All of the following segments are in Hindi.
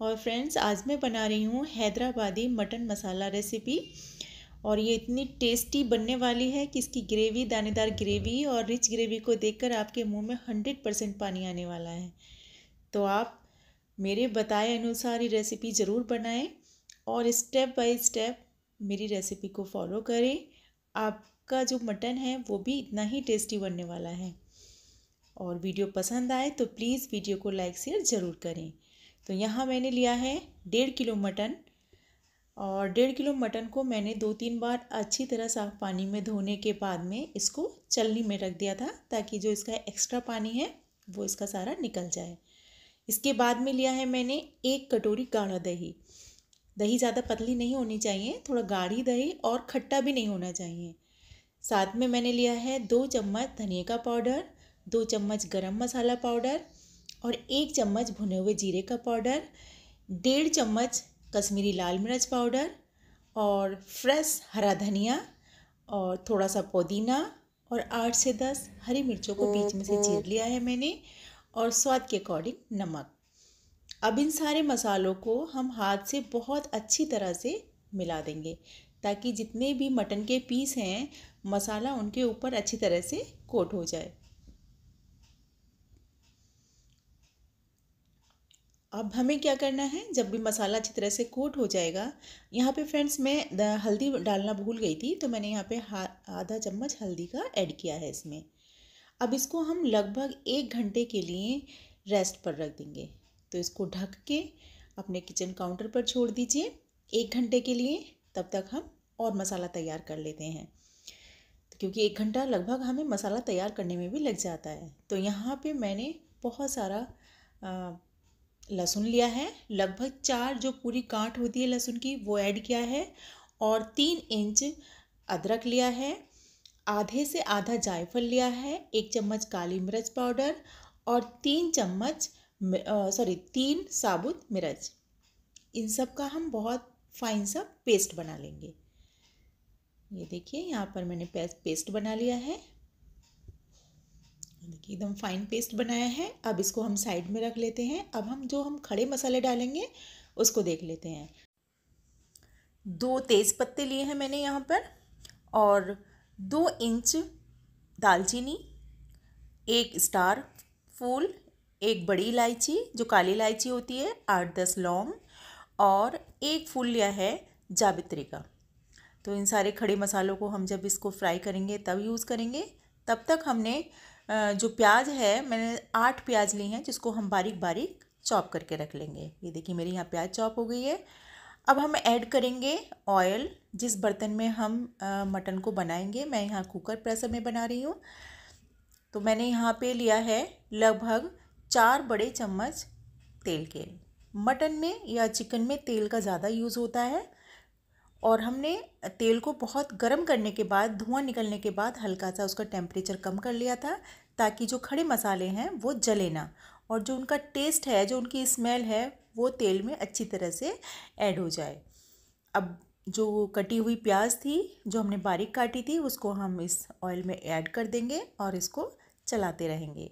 और फ्रेंड्स आज मैं बना रही हूँ हैदराबादी मटन मसाला रेसिपी और ये इतनी टेस्टी बनने वाली है कि इसकी ग्रेवी दानेदार ग्रेवी और रिच ग्रेवी को देखकर आपके मुंह में हंड्रेड परसेंट पानी आने वाला है तो आप मेरे बताए अनुसार ये रेसिपी ज़रूर बनाएं और स्टेप बाय स्टेप मेरी रेसिपी को फॉलो करें आपका जो मटन है वो भी इतना ही टेस्टी बनने वाला है और वीडियो पसंद आए तो प्लीज़ वीडियो को लाइक शेयर ज़रूर करें तो यहाँ मैंने लिया है डेढ़ किलो मटन और डेढ़ किलो मटन को मैंने दो तीन बार अच्छी तरह साफ पानी में धोने के बाद में इसको चलनी में रख दिया था ताकि जो इसका एक्स्ट्रा पानी है वो इसका सारा निकल जाए इसके बाद में लिया है मैंने एक कटोरी गाढ़ा दही दही ज़्यादा पतली नहीं होनी चाहिए थोड़ा गाढ़ी दही और खट्टा भी नहीं होना चाहिए साथ में मैंने लिया है दो चम्मच धनिया का पाउडर दो चम्मच गरम मसाला पाउडर और एक चम्मच भुने हुए जीरे का पाउडर डेढ़ चम्मच कश्मीरी लाल मिर्च पाउडर और फ्रेश हरा धनिया और थोड़ा सा पुदीना और आठ से दस हरी मिर्चों को बीच में से चीर लिया है मैंने और स्वाद के अकॉर्डिंग नमक अब इन सारे मसालों को हम हाथ से बहुत अच्छी तरह से मिला देंगे ताकि जितने भी मटन के पीस हैं मसाला उनके ऊपर अच्छी तरह से कोट हो जाए अब हमें क्या करना है जब भी मसाला अच्छी तरह से कोट हो जाएगा यहाँ पे फ्रेंड्स मैं हल्दी डालना भूल गई थी तो मैंने यहाँ पे आधा चम्मच हल्दी का ऐड किया है इसमें अब इसको हम लगभग एक घंटे के लिए रेस्ट पर रख देंगे तो इसको ढक के अपने किचन काउंटर पर छोड़ दीजिए एक घंटे के लिए तब तक हम और मसाला तैयार कर लेते हैं तो क्योंकि एक घंटा लगभग हमें मसाला तैयार करने में भी लग जाता है तो यहाँ पे मैंने बहुत सारा आ, लहसुन लिया है लगभग चार जो पूरी काट होती है लहसुन की वो ऐड किया है और तीन इंच अदरक लिया है आधे से आधा जायफल लिया है एक चम्मच काली मिर्च पाउडर और तीन चम्मच सॉरी तीन साबुत मिर्च इन सब का हम बहुत फाइन सा पेस्ट बना लेंगे ये देखिए यहाँ पर मैंने पेस्ट बना लिया है देखिए एकदम फाइन पेस्ट बनाया है अब इसको हम साइड में रख लेते हैं अब हम जो हम खड़े मसाले डालेंगे उसको देख लेते हैं दो तेज़ पत्ते लिए हैं मैंने यहाँ पर और दो इंच दालचीनी एक स्टार फूल एक बड़ी इलायची जो काली इलायची होती है आठ दस लौंग और एक फूल लिया है जावित्री का तो इन सारे खड़े मसालों को हम जब इसको फ्राई करेंगे तब यूज़ करेंगे तब तक हमने जो प्याज है मैंने आठ प्याज ली हैं जिसको हम बारीक बारीक चॉप करके रख लेंगे ये देखिए मेरे यहाँ प्याज चॉप हो गई है अब हम ऐड करेंगे ऑयल जिस बर्तन में हम मटन को बनाएंगे मैं यहाँ कुकर प्रेशर में बना रही हूँ तो मैंने यहाँ पे लिया है लगभग चार बड़े चम्मच तेल के मटन में या चिकन में तेल का ज़्यादा यूज़ होता है और हमने तेल को बहुत गर्म करने के बाद धुआं निकलने के बाद हल्का सा उसका टेम्परेचर कम कर लिया था ताकि जो खड़े मसाले हैं वो जले ना और जो उनका टेस्ट है जो उनकी स्मेल है वो तेल में अच्छी तरह से ऐड हो जाए अब जो कटी हुई प्याज थी जो हमने बारीक काटी थी उसको हम इस ऑयल में ऐड कर देंगे और इसको चलाते रहेंगे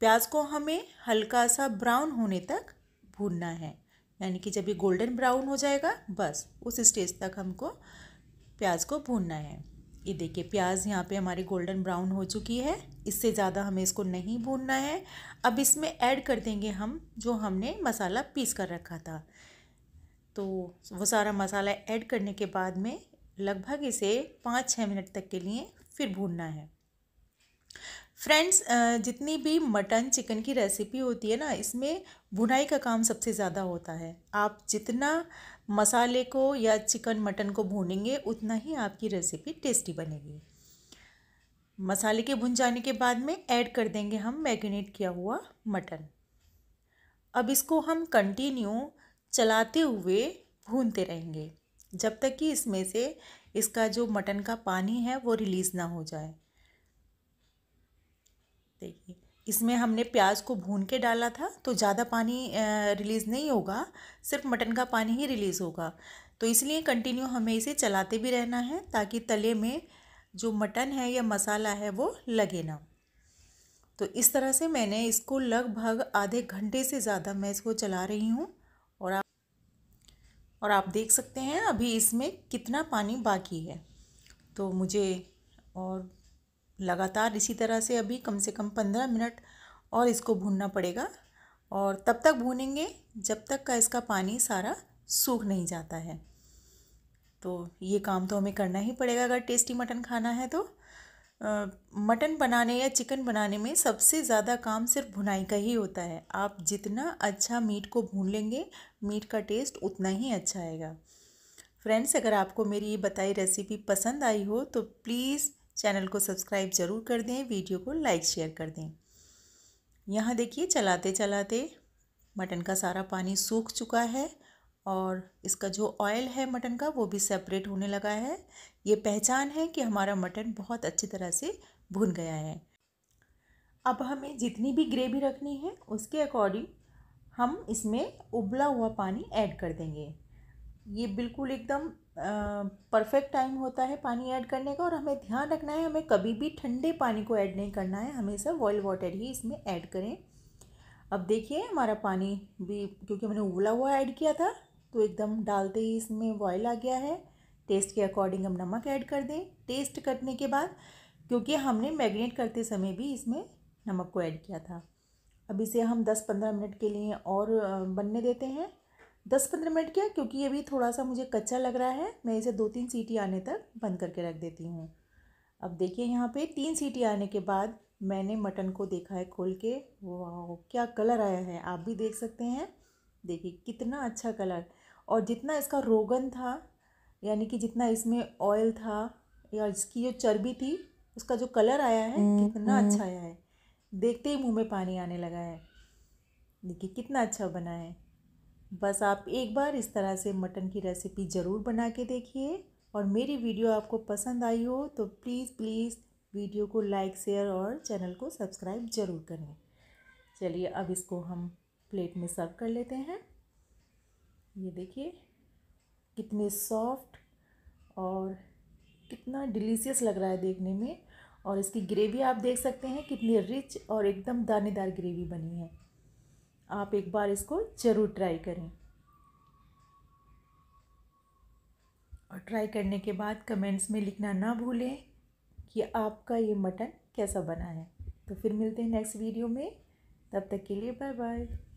प्याज को हमें हल्का सा ब्राउन होने तक भूनना है यानी कि जब ये गोल्डन ब्राउन हो जाएगा बस उस स्टेज तक हमको प्याज को भूनना है ये देखिए प्याज यहाँ पे हमारी गोल्डन ब्राउन हो चुकी है इससे ज़्यादा हमें इसको नहीं भूनना है अब इसमें ऐड कर देंगे हम जो हमने मसाला पीस कर रखा था तो वो सारा मसाला ऐड करने के बाद में लगभग इसे पाँच छः मिनट तक के लिए फिर भूनना है फ्रेंड्स जितनी भी मटन चिकन की रेसिपी होती है ना इसमें भुनाई का काम सबसे ज़्यादा होता है आप जितना मसाले को या चिकन मटन को भूनेंगे उतना ही आपकी रेसिपी टेस्टी बनेगी मसाले के भुन जाने के बाद में ऐड कर देंगे हम मैरिनेट किया हुआ मटन अब इसको हम कंटिन्यू चलाते हुए भूनते रहेंगे जब तक कि इसमें से इसका जो मटन का पानी है वो रिलीज़ ना हो जाए देखिए इसमें हमने प्याज को भून के डाला था तो ज़्यादा पानी रिलीज़ नहीं होगा सिर्फ मटन का पानी ही रिलीज़ होगा तो इसलिए कंटिन्यू हमें इसे चलाते भी रहना है ताकि तले में जो मटन है या मसाला है वो लगे ना तो इस तरह से मैंने इसको लगभग आधे घंटे से ज़्यादा मैं इसको चला रही हूँ और आप और आप देख सकते हैं अभी इसमें कितना पानी बाकी है तो मुझे और लगातार इसी तरह से अभी कम से कम पंद्रह मिनट और इसको भूनना पड़ेगा और तब तक भूनेंगे जब तक का इसका पानी सारा सूख नहीं जाता है तो ये काम तो हमें करना ही पड़ेगा अगर टेस्टी मटन खाना है तो मटन बनाने या चिकन बनाने में सबसे ज़्यादा काम सिर्फ भुनाई का ही होता है आप जितना अच्छा मीट को भून लेंगे मीट का टेस्ट उतना ही अच्छा आएगा फ्रेंड्स अगर आपको मेरी ये बताई रेसिपी पसंद आई हो तो प्लीज़ चैनल को सब्सक्राइब ज़रूर कर दें वीडियो को लाइक शेयर कर दें यहाँ देखिए चलाते चलाते मटन का सारा पानी सूख चुका है और इसका जो ऑयल है मटन का वो भी सेपरेट होने लगा है ये पहचान है कि हमारा मटन बहुत अच्छी तरह से भुन गया है अब हमें जितनी भी ग्रेवी रखनी है उसके अकॉर्डिंग हम इसमें उबला हुआ पानी ऐड कर देंगे ये बिल्कुल एकदम परफेक्ट टाइम होता है पानी ऐड करने का और हमें ध्यान रखना है हमें कभी भी ठंडे पानी को ऐड नहीं करना है हमेशा बॉयल वाटर ही इसमें ऐड करें अब देखिए हमारा पानी भी क्योंकि हमने उबला हुआ ऐड किया था तो एकदम डालते ही इसमें बॉयल आ गया है टेस्ट के अकॉर्डिंग हम नमक ऐड कर दें टेस्ट करने के बाद क्योंकि हमने मैरिनेट करते समय भी इसमें नमक को ऐड किया था अब इसे हम 10-15 मिनट के लिए और बनने देते हैं दस पंद्रह मिनट क्या क्योंकि ये भी थोड़ा सा मुझे कच्चा लग रहा है मैं इसे दो तीन सीटी आने तक बंद करके रख देती हूँ अब देखिए यहाँ पे तीन सीटी आने के बाद मैंने मटन को देखा है खोल के वाह क्या कलर आया है आप भी देख सकते हैं देखिए कितना अच्छा कलर और जितना इसका रोगन था यानी कि जितना इसमें ऑयल था या इसकी जो चर्बी थी उसका जो कलर आया है हम्म, कितना हम्म। अच्छा आया है देखते ही मुँह में पानी आने लगा है देखिए कितना अच्छा बना है बस आप एक बार इस तरह से मटन की रेसिपी ज़रूर बना के देखिए और मेरी वीडियो आपको पसंद आई हो तो प्लीज़ प्लीज़ वीडियो को लाइक शेयर और चैनल को सब्सक्राइब ज़रूर करें चलिए अब इसको हम प्लेट में सर्व कर लेते हैं ये देखिए कितने सॉफ्ट और कितना डिलीशियस लग रहा है देखने में और इसकी ग्रेवी आप देख सकते हैं कितनी रिच और एकदम दानेदार ग्रेवी बनी है आप एक बार इसको ज़रूर ट्राई करें और ट्राई करने के बाद कमेंट्स में लिखना ना भूलें कि आपका ये मटन कैसा बना है तो फिर मिलते हैं नेक्स्ट वीडियो में तब तक के लिए बाय बाय